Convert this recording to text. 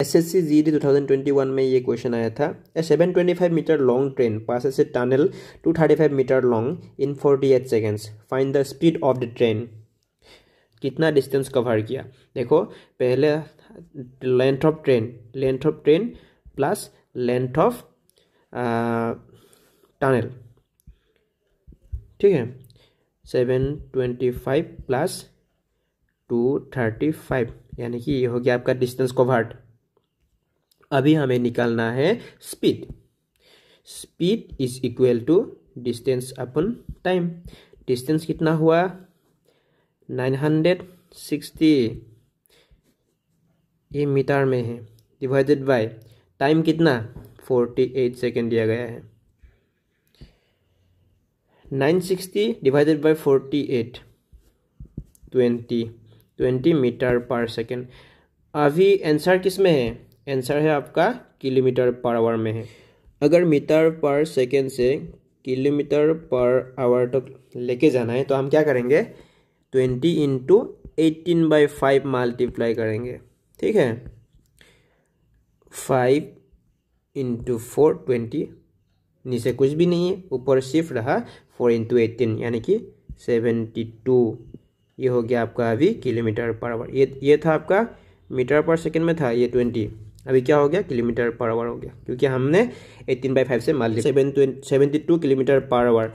S S C G D two thousand twenty one में ये question आया था a seven twenty five metre long train pass a tunnel two thirty five metre long in forty eight seconds find the speed of the train कितना distance cover किया देखो पहले length of train length of train plus length of tunnel ठीक है seven twenty five plus two thirty five यानी कि ये हो गया आपका डिस्टेंस कवर्ड अभी हमें निकालना है speed speed is equal to distance upon time distance कितना हुआ 960 ये मीटर में है डिवाइडेड बाय टाइम कितना 48 सेकेंड दिया गया है 960 डिवाइडेड बाय 48 20 20 मीटर पर सेकेंड अभी आंसर किस में है आंसर है आपका किलोमीटर पर आवर में है अगर मीटर पर सेकेंड से किलोमीटर पर आवर तक लेके जाना है तो हम क्या करेंगे twenty into eighteen by five multiply करेंगे ठीक है फाइव इंटू फोर ट्वेंटी नीचे कुछ भी नहीं है ऊपर सिर्फ रहा फोर इंटू एटीन यानी कि सेवेंटी टू ये हो गया आपका अभी किलोमीटर पर आवर ये ये था आपका मीटर पर सेकेंड में था ये ट्वेंटी अभी क्या हो गया किलोमीटर पर आवर हो गया क्योंकि हमने एटीन बाई फाइव से मान लिया seven seventy two kilometre per our